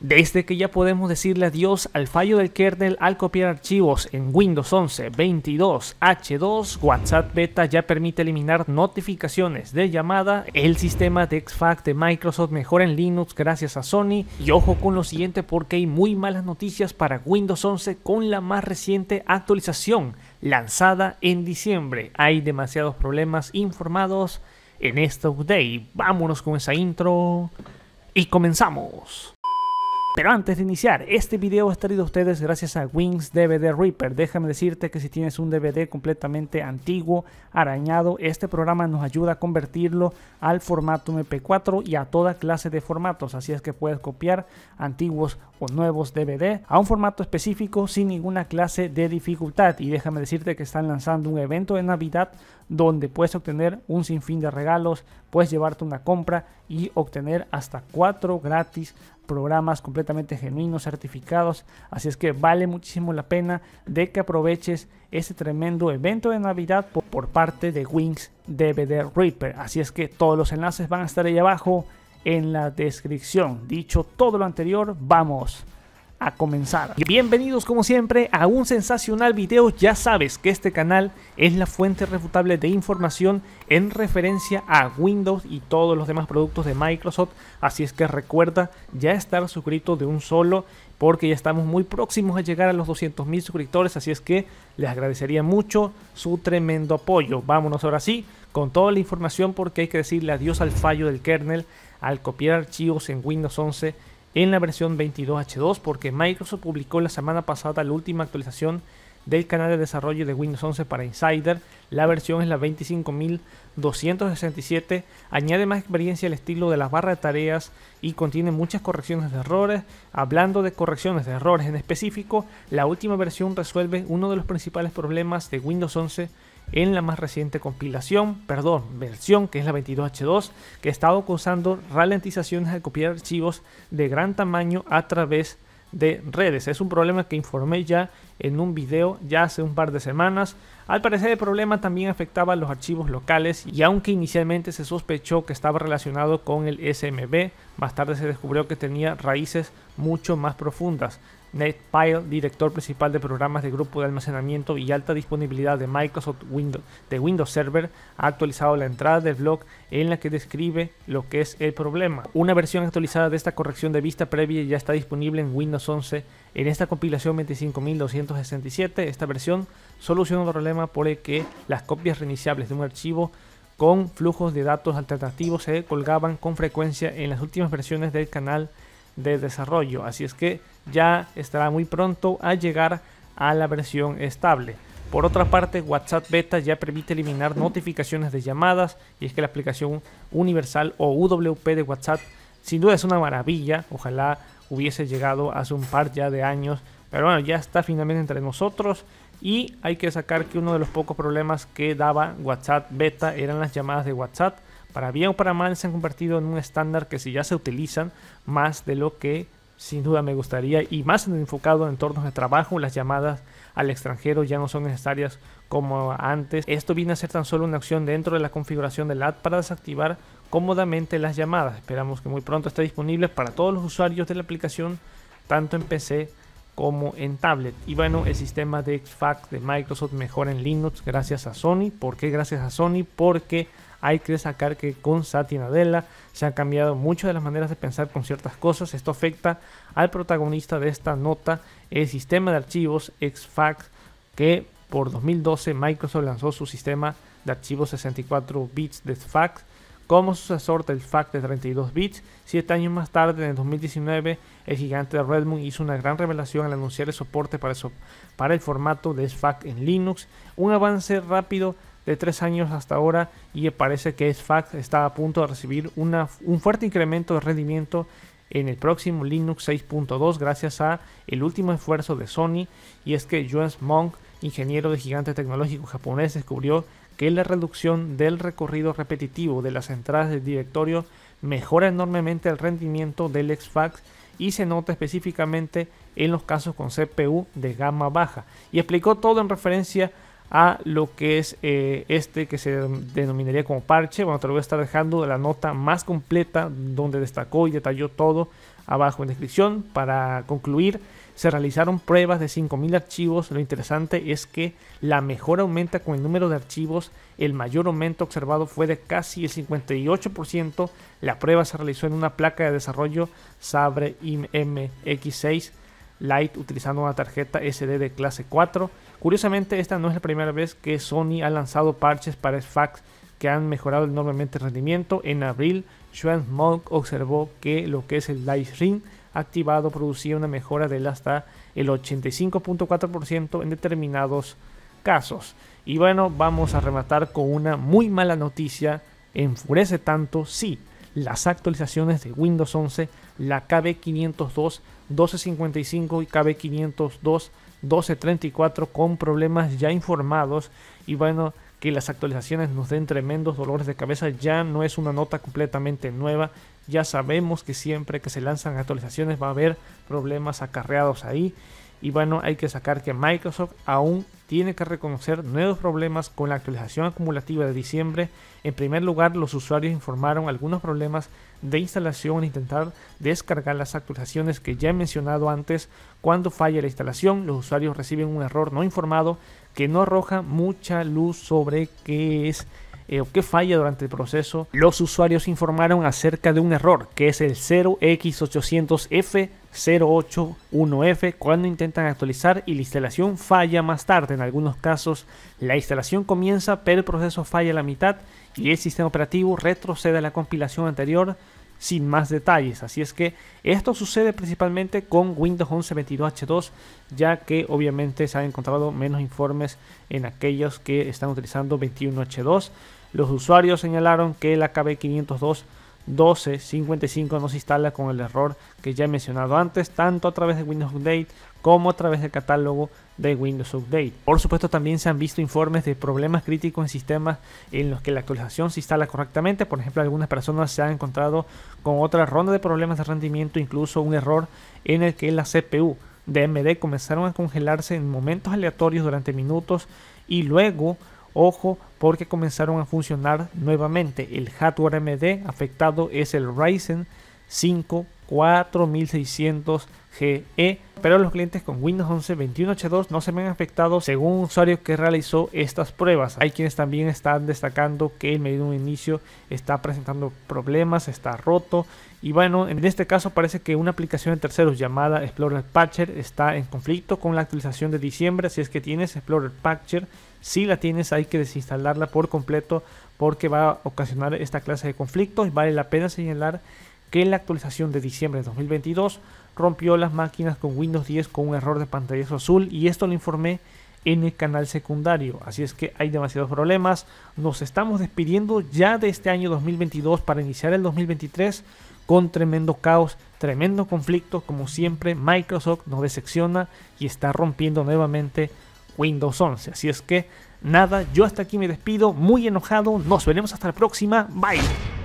Desde que ya podemos decirle adiós al fallo del kernel al copiar archivos en Windows 11, 22, H2, WhatsApp Beta ya permite eliminar notificaciones de llamada, el sistema de XFAC de Microsoft mejora en Linux gracias a Sony y ojo con lo siguiente porque hay muy malas noticias para Windows 11 con la más reciente actualización lanzada en diciembre. Hay demasiados problemas informados en esta update. Vámonos con esa intro y comenzamos. Pero antes de iniciar, este video ha traído a ustedes gracias a Wings DVD Reaper. Déjame decirte que si tienes un DVD completamente antiguo, arañado, este programa nos ayuda a convertirlo al formato MP4 y a toda clase de formatos. Así es que puedes copiar antiguos o nuevos DVD a un formato específico sin ninguna clase de dificultad. Y déjame decirte que están lanzando un evento de Navidad donde puedes obtener un sinfín de regalos, puedes llevarte una compra y obtener hasta cuatro gratis programas completamente genuinos, certificados. Así es que vale muchísimo la pena de que aproveches este tremendo evento de Navidad por, por parte de Wings DVD Reaper. Así es que todos los enlaces van a estar ahí abajo en la descripción. Dicho todo lo anterior, vamos a comenzar. Bienvenidos como siempre a un sensacional video, ya sabes que este canal es la fuente refutable de información en referencia a Windows y todos los demás productos de Microsoft, así es que recuerda ya estar suscrito de un solo porque ya estamos muy próximos a llegar a los mil suscriptores, así es que les agradecería mucho su tremendo apoyo. Vámonos ahora sí con toda la información porque hay que decirle adiós al fallo del kernel al copiar archivos en Windows 11 en la versión 22H2 porque Microsoft publicó la semana pasada la última actualización del canal de desarrollo de Windows 11 para Insider. La versión es la 25267. Añade más experiencia al estilo de la barra de tareas y contiene muchas correcciones de errores. Hablando de correcciones de errores en específico, la última versión resuelve uno de los principales problemas de Windows 11 en la más reciente compilación, perdón, versión que es la 22H2, que estaba causando ralentizaciones al copiar archivos de gran tamaño a través de redes. Es un problema que informé ya en un video ya hace un par de semanas. Al parecer el problema también afectaba a los archivos locales y aunque inicialmente se sospechó que estaba relacionado con el SMB, más tarde se descubrió que tenía raíces mucho más profundas. NetPile, director principal de programas de grupo de almacenamiento y alta disponibilidad de Microsoft Windows, de Windows Server, ha actualizado la entrada del blog en la que describe lo que es el problema. Una versión actualizada de esta corrección de vista previa ya está disponible en Windows 11 en esta compilación 25267. Esta versión soluciona el problema por el que las copias reiniciables de un archivo con flujos de datos alternativos se colgaban con frecuencia en las últimas versiones del canal de desarrollo. Así es que ya estará muy pronto a llegar a la versión estable. Por otra parte, WhatsApp Beta ya permite eliminar notificaciones de llamadas y es que la aplicación universal o WP de WhatsApp sin duda es una maravilla. Ojalá hubiese llegado hace un par ya de años, pero bueno, ya está finalmente entre nosotros. Y hay que sacar que uno de los pocos problemas que daba WhatsApp Beta eran las llamadas de WhatsApp para bien o para mal, se han convertido en un estándar que si ya se utilizan más de lo que sin duda me gustaría y más enfocado en entornos de trabajo, las llamadas al extranjero ya no son necesarias como antes. Esto viene a ser tan solo una acción dentro de la configuración del app para desactivar cómodamente las llamadas. Esperamos que muy pronto esté disponible para todos los usuarios de la aplicación, tanto en PC como en tablet. Y bueno, el sistema de XFAC de Microsoft mejora en Linux gracias a Sony. ¿Por qué gracias a Sony? Porque hay que destacar que con satin adela se han cambiado muchas de las maneras de pensar con ciertas cosas. Esto afecta al protagonista de esta nota, el sistema de archivos XFAX, que por 2012 Microsoft lanzó su sistema de archivos 64 bits de fax como sucesor del fax de 32 bits. Siete años más tarde, en el 2019, el gigante de Redmond hizo una gran revelación al anunciar el soporte para, para el formato de fax en Linux, un avance rápido de tres años hasta ahora y parece que fax está a punto de recibir una, un fuerte incremento de rendimiento en el próximo Linux 6.2 gracias a el último esfuerzo de Sony y es que Jones Monk, ingeniero de gigante tecnológico japonés, descubrió que la reducción del recorrido repetitivo de las entradas del directorio mejora enormemente el rendimiento del XFAX y se nota específicamente en los casos con CPU de gama baja. Y explicó todo en referencia a lo que es eh, este que se denominaría como parche. Bueno, te lo voy a estar dejando la nota más completa donde destacó y detalló todo abajo en descripción. Para concluir, se realizaron pruebas de 5.000 archivos. Lo interesante es que la mejor aumenta con el número de archivos. El mayor aumento observado fue de casi el 58%. La prueba se realizó en una placa de desarrollo Sabre IMX6 light utilizando una tarjeta SD de clase 4. Curiosamente, esta no es la primera vez que Sony ha lanzado parches para fax que han mejorado enormemente el rendimiento. En abril, sean Monk observó que lo que es el Light Ring activado producía una mejora del hasta el 85.4% en determinados casos. Y bueno, vamos a rematar con una muy mala noticia. Enfurece tanto, si las actualizaciones de Windows 11, la KB502 1255 y KB 502 1234 con problemas ya informados y bueno que las actualizaciones nos den tremendos dolores de cabeza ya no es una nota completamente nueva ya sabemos que siempre que se lanzan actualizaciones va a haber problemas acarreados ahí y bueno, hay que sacar que Microsoft aún tiene que reconocer nuevos problemas con la actualización acumulativa de diciembre. En primer lugar, los usuarios informaron algunos problemas de instalación al e intentar descargar las actualizaciones que ya he mencionado antes. Cuando falla la instalación, los usuarios reciben un error no informado que no arroja mucha luz sobre qué es eh, qué falla durante el proceso, los usuarios informaron acerca de un error que es el 0x800F 081F cuando intentan actualizar y la instalación falla más tarde. En algunos casos la instalación comienza pero el proceso falla a la mitad y el sistema operativo retrocede a la compilación anterior sin más detalles. Así es que esto sucede principalmente con Windows 11 22H2, ya que obviamente se han encontrado menos informes en aquellos que están utilizando 21H2. Los usuarios señalaron que la KB502 1255 no se instala con el error que ya he mencionado antes, tanto a través de Windows Update como a través del catálogo de Windows Update. Por supuesto también se han visto informes de problemas críticos en sistemas en los que la actualización se instala correctamente. Por ejemplo, algunas personas se han encontrado con otra ronda de problemas de rendimiento, incluso un error en el que la CPU de AMD comenzaron a congelarse en momentos aleatorios durante minutos y luego, ojo, porque comenzaron a funcionar nuevamente. El hardware AMD afectado es el Ryzen 5 4600 GE, pero los clientes con Windows 11 21 21H2 no se ven afectados según un usuario que realizó estas pruebas. Hay quienes también están destacando que el medio de inicio está presentando problemas, está roto y bueno, en este caso parece que una aplicación de terceros llamada Explorer Patcher está en conflicto con la actualización de diciembre, si es que tienes Explorer Patcher, si la tienes hay que desinstalarla por completo porque va a ocasionar esta clase de conflictos y vale la pena señalar que en la actualización de diciembre de 2022 rompió las máquinas con Windows 10 con un error de pantalla azul y esto lo informé en el canal secundario. Así es que hay demasiados problemas. Nos estamos despidiendo ya de este año 2022 para iniciar el 2023 con tremendo caos, tremendo conflicto. Como siempre, Microsoft nos decepciona y está rompiendo nuevamente Windows 11. Así es que nada, yo hasta aquí me despido, muy enojado. Nos veremos hasta la próxima. Bye.